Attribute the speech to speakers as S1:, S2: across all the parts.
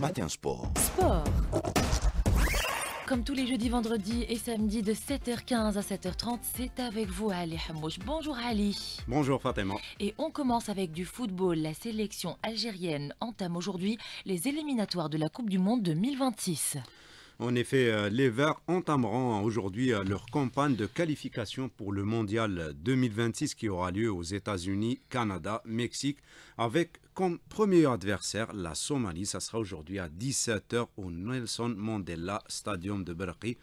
S1: Matin Sport.
S2: Sport. Comme tous les jeudis, vendredis et samedis de 7h15 à 7h30, c'est avec vous Ali Hamouch. Bonjour Ali.
S1: Bonjour Fatima.
S2: Et on commence avec du football. La sélection algérienne entame aujourd'hui les éliminatoires de la Coupe du Monde 2026.
S1: En effet, euh, les Verts entameront aujourd'hui euh, leur campagne de qualification pour le Mondial 2026 qui aura lieu aux États-Unis, Canada, Mexique, avec comme premier adversaire la Somalie. Ça sera aujourd'hui à 17h au Nelson Mandela Stadium de Berkeley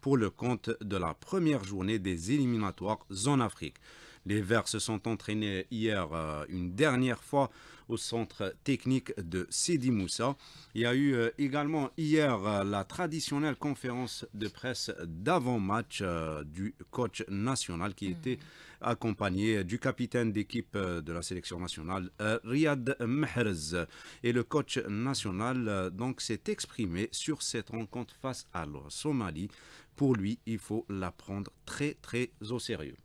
S1: pour le compte de la première journée des éliminatoires en Afrique. Les Verts se sont entraînés hier euh, une dernière fois au centre technique de Sidi Moussa. Il y a eu euh, également hier euh, la traditionnelle conférence de presse d'avant-match du coach national qui hmm. était accompagné du capitaine d'équipe de la sélection nationale, Riyad Mahrez. Et le coach national donc s'est exprimé sur cette rencontre face à la Somalie. Pour lui, il faut la prendre très très au sérieux.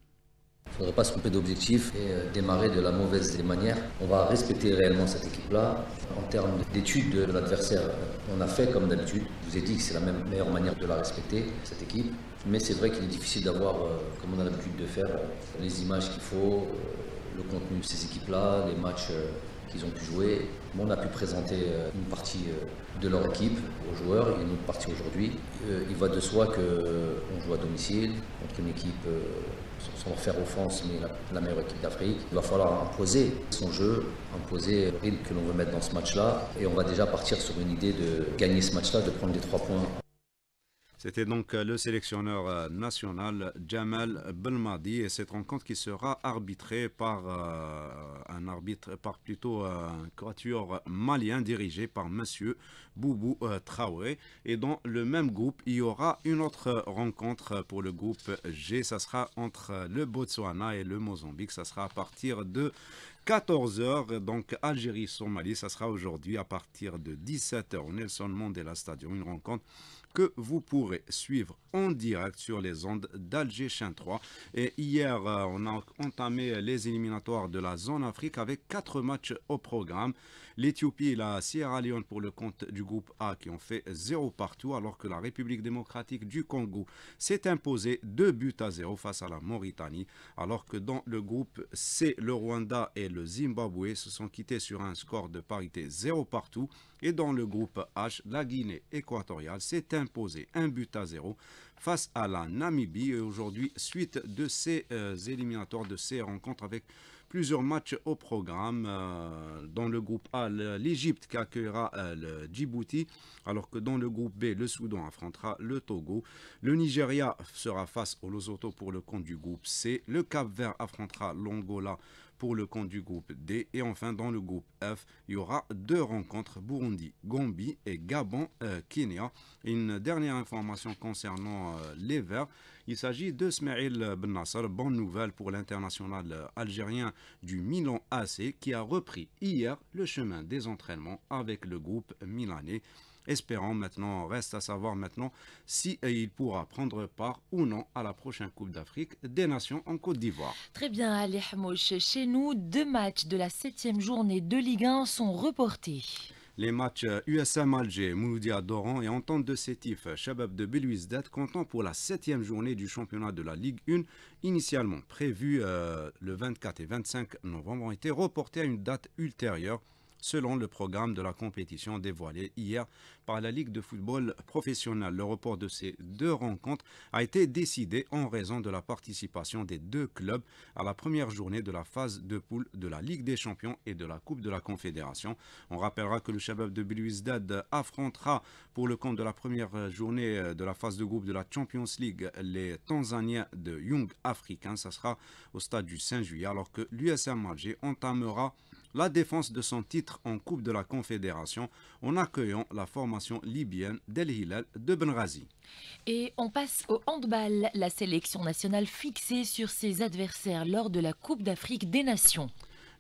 S2: Il ne faudrait pas se tromper d'objectif et euh, démarrer de la mauvaise manière. On va respecter réellement cette équipe-là. En termes d'études de l'adversaire, euh, on a fait comme d'habitude. Je vous ai dit que c'est la meilleure manière de la respecter, cette équipe. Mais c'est vrai qu'il est difficile d'avoir, euh, comme on a l'habitude de faire, les images qu'il faut, le contenu de ces équipes-là, les matchs qu'ils ont pu jouer. On a pu présenter euh, une partie euh, de leur équipe aux joueurs et une autre partie aujourd'hui. Euh, il va de soi qu'on joue à domicile contre une équipe sans faire offense, mais la, meilleure équipe d'Afrique. Il va falloir imposer son jeu, imposer le que l'on veut mettre dans ce match-là. Et on va déjà partir sur une idée de gagner ce match-là, de prendre les trois points.
S1: C'était donc euh, le sélectionneur euh, national Jamal Belmadi et cette rencontre qui sera arbitrée par euh, un arbitre, par plutôt un quatuor malien dirigé par monsieur Boubou Traoré. Et dans le même groupe, il y aura une autre rencontre pour le groupe G. Ça sera entre le Botswana et le Mozambique. Ça sera à partir de 14h, donc Algérie-Somalie, ça sera aujourd'hui à partir de 17h au Nelson Mandela Stadium, une rencontre que vous pourrez suivre en direct sur les ondes d'Alger Chain 3. Et hier, euh, on a entamé les éliminatoires de la zone Afrique avec quatre matchs au programme. L'Éthiopie et la Sierra Leone pour le compte du groupe A qui ont fait 0 partout alors que la République démocratique du Congo s'est imposée 2 buts à 0 face à la Mauritanie alors que dans le groupe C, le Rwanda et le Zimbabwe se sont quittés sur un score de parité 0 partout et dans le groupe H, la Guinée équatoriale s'est imposée un but à 0 face à la Namibie. Et aujourd'hui, suite de ces euh, éliminatoires, de ces rencontres avec plusieurs matchs au programme. Euh, dans le groupe A, l'Égypte qui accueillera euh, le Djibouti, alors que dans le groupe B, le Soudan affrontera le Togo. Le Nigeria sera face au Lesotho pour le compte du groupe C. Le Cap-Vert affrontera l'Angola pour le compte du groupe D. Et enfin, dans le groupe F, il y aura deux rencontres, Burundi, Gambie et Gabon, euh, Kenya. Une dernière information concernant euh, les Verts, il s'agit de Smaïl Ben Nasser, bonne nouvelle pour l'international euh, algérien du Milan AC qui a repris hier le chemin des entraînements avec le groupe milanais. Espérons maintenant, reste à savoir maintenant si euh, il pourra prendre part ou non à la prochaine Coupe d'Afrique des Nations en Côte d'Ivoire.
S2: Très bien, Ali Hamouch, Chez nous, deux matchs de la septième journée de Ligue 1 sont reportés.
S1: Les matchs USM euh, Alger, Mouloudia Doran et Entente de Sétif, Chabab euh, de Belouizdat comptant pour la septième journée du championnat de la Ligue 1, initialement prévu le 24 et 25 novembre, ont été reportés à une date ultérieure selon le programme de la compétition dévoilé hier par la Ligue de football professionnel. Le report de ces deux rencontres a été décidé en raison de la participation des deux clubs à la première journée de la phase de poule de la Ligue des champions et de la Coupe de la Confédération. On rappellera que le Shabab de Belouizdad affrontera pour le compte de la première journée de la phase de groupe de la Champions League les Tanzaniens de Young Africains. Ça sera au stade du 5 juillet alors que l'USM Alger entamera la défense de son titre en Coupe de la Confédération en accueillant la formation libyenne d'El Hilal de Benghazi.
S2: Et on passe au handball, la sélection nationale fixée sur ses adversaires lors de la Coupe d'Afrique des
S1: Nations.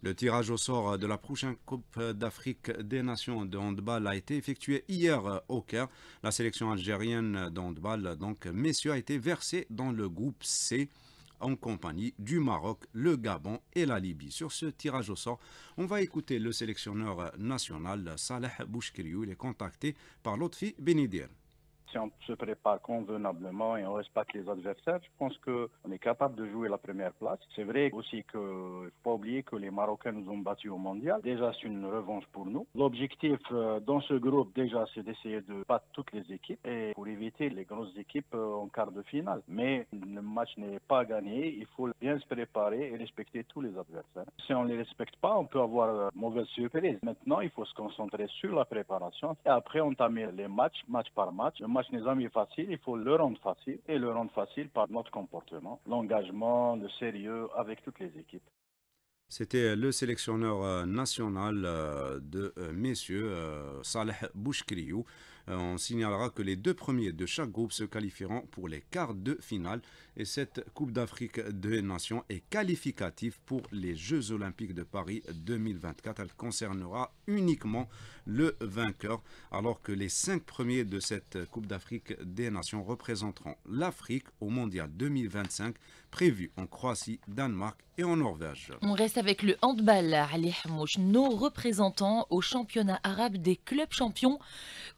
S1: Le tirage au sort de la prochaine Coupe d'Afrique des Nations de handball a été effectué hier au Caire. La sélection algérienne de handball, donc messieurs, a été versée dans le groupe C en compagnie du Maroc, le Gabon et la Libye. Sur ce tirage au sort, on va écouter le sélectionneur national Saleh Bouchkiriou. Il est contacté par Lotfi Benidir si on se prépare convenablement et on respecte les adversaires, je pense qu'on est capable de jouer la première place. C'est vrai aussi qu'il ne faut pas oublier que les Marocains nous ont battus au mondial. Déjà, c'est une revanche pour nous. L'objectif euh, dans ce groupe, déjà, c'est d'essayer de battre toutes les équipes et pour éviter les grosses équipes euh, en quart de finale. Mais le match n'est pas gagné. Il faut bien se préparer et respecter tous les adversaires. Si on ne les respecte pas, on peut avoir de euh, mauvaise surprise. Maintenant, il faut se concentrer sur la préparation et après entamer les matchs, match par match les amis facile, il faut le rendre facile et le rendre facile par notre comportement, l'engagement, le sérieux avec toutes les équipes. C'était le sélectionneur euh, national euh, de euh, messieurs Salah Bouchkriou. Euh, on signalera que les deux premiers de chaque groupe se qualifieront pour les quarts de finale. Et cette Coupe d'Afrique des Nations est qualificative pour les Jeux Olympiques de Paris 2024. Elle concernera uniquement le vainqueur, alors que les cinq premiers de cette Coupe d'Afrique des Nations représenteront l'Afrique au Mondial 2025, prévu en Croatie, Danemark et en Norvège. On
S2: reste avec le handball, Nos représentants au championnat arabe des clubs champions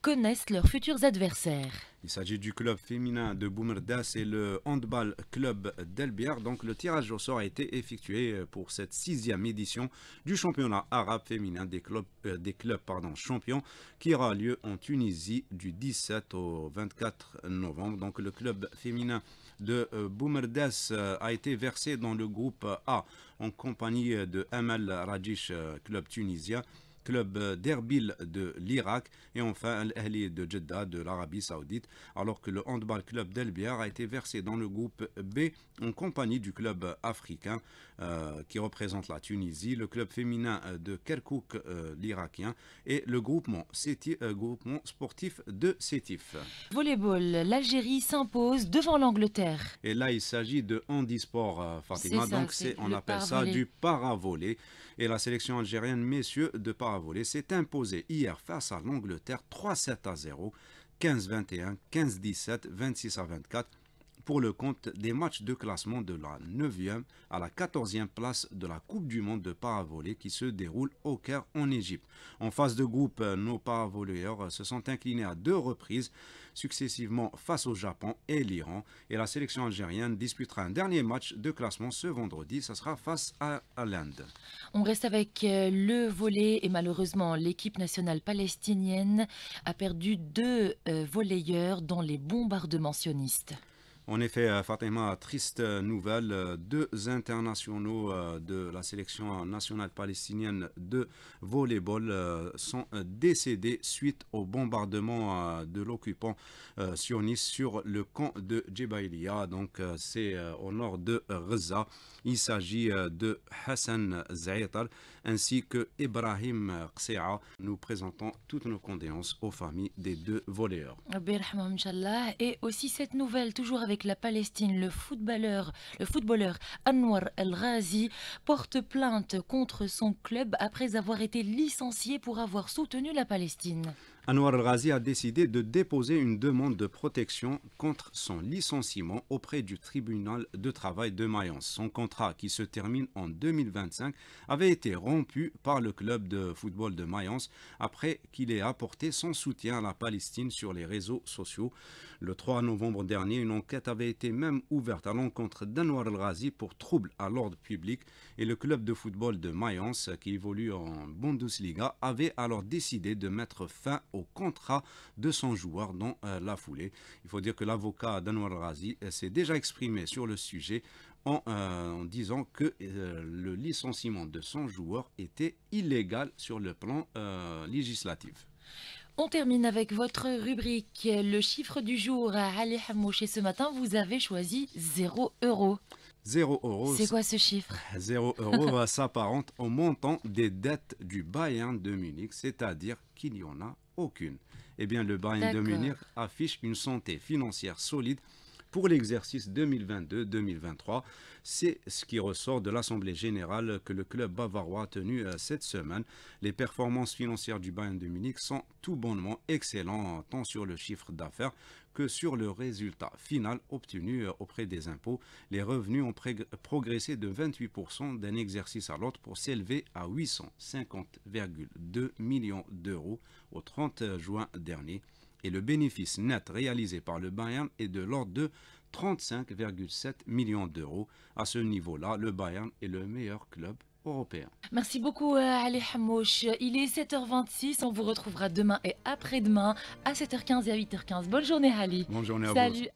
S2: connaissent leurs futurs adversaires.
S1: Il s'agit du club féminin de Boumerdes et le handball club d'Elbiar. Donc le tirage au sort a été effectué pour cette sixième édition du championnat arabe féminin des clubs, euh, des clubs pardon, champions qui aura lieu en Tunisie du 17 au 24 novembre. Donc le club féminin de euh, Boumerdes euh, a été versé dans le groupe A en compagnie de Amal Radish, club tunisien club euh, d'Erbil de l'Irak et enfin l'Ahli de Jeddah de l'Arabie Saoudite, alors que le handball club d'Elbiar a été versé dans le groupe B en compagnie du club africain euh, qui représente la Tunisie, le club féminin euh, de Kirkuk l'Irakien et le groupement, sportif de Sétif.
S2: Volleyball, l'Algérie s'impose devant l'Angleterre.
S1: Et là, il s'agit de handisport, Fatima, donc on appelle ça du paravolé et la sélection algérienne, messieurs, de paravolé volée s'est imposé hier face à l'Angleterre 3-7 à 0, 15-21, 15-17, 26 à 24 pour le compte des matchs de classement de la 9e à la 14e place de la Coupe du Monde de paravolée qui se déroule au Caire en Égypte. En phase de groupe, nos paravoleurs se sont inclinés à deux reprises, successivement face au Japon et l'Iran. Et la sélection algérienne disputera un dernier match de classement ce vendredi, ce sera face à, l'Inde.
S2: On reste avec euh, le volet et malheureusement l'équipe nationale palestinienne a perdu deux euh, volleyeurs dans les bombardements sionistes.
S1: En effet, euh, Fatima, triste nouvelle, euh, deux internationaux euh, de la sélection nationale palestinienne de volleyball sont décédés suite au bombardement de l'occupant sioniste sur le camp de Djibailia. donc c'est au nord de Gaza. Il s'agit de Hassan Zayatal ainsi que Ibrahim Qsea. Nous présentons toutes nos condéances aux familles des deux voleurs.
S2: Et aussi cette nouvelle, toujours avec la Palestine. Le footballeur, le footballeur Anwar El razi porte plainte contre son club après avoir été licencié pour avoir soutenu la Palestine.
S1: Anwar al-Ghazi a décidé de déposer une demande de protection contre son licenciement auprès du tribunal de travail de Mayence. Son contrat, qui se termine en 2025, avait été rompu par le club de football de Mayence après qu'il ait apporté son soutien à la Palestine sur les réseaux sociaux. Le 3 novembre dernier, une enquête avait été même ouverte à l'encontre d'Anwar al-Ghazi pour trouble à l'ordre public et le club de football de Mayence, qui évolue en Bundesliga, avait alors décidé de mettre fin au contrat de son joueur dans euh, la foulée. Il faut dire que l'avocat d'Anwar Razi s'est déjà exprimé sur le sujet en, euh, disant que euh, le licenciement de son joueur était illégal sur le plan législatif.
S2: On termine avec votre rubrique, le chiffre du jour. Ali Hamouche, ce matin, vous avez choisi 0 euros.
S1: 0 euros. C'est quoi ce chiffre 0 euros s'apparente au montant des dettes du Bayern de Munich, c'est-à-dire qu'il y en a aucune. Eh bien, le bain de Munich affiche une santé financière solide pour l'exercice 2022-2023. C'est ce qui ressort de l'Assemblée générale que le club bavarois a tenu euh, cette semaine. Les performances financières du Bayern de Munich sont tout bonnement excellentes, tant sur le chiffre d'affaires que sur le résultat final obtenu euh, auprès des impôts. Les revenus ont progressé de 28% d'un exercice à l'autre pour s'élever à 850,2 millions d'euros au 30 juin dernier et le bénéfice net réalisé par le Bayern est de l'ordre de 35,7 millions d'euros. À ce niveau-là, le Bayern est le meilleur club européen.
S2: Merci beaucoup euh, Ali Hamouche. Il est 7h26, on vous retrouvera demain et après-demain à 7h15 et à 8h15. Bonne journée Ali. Bonne journée à Salut.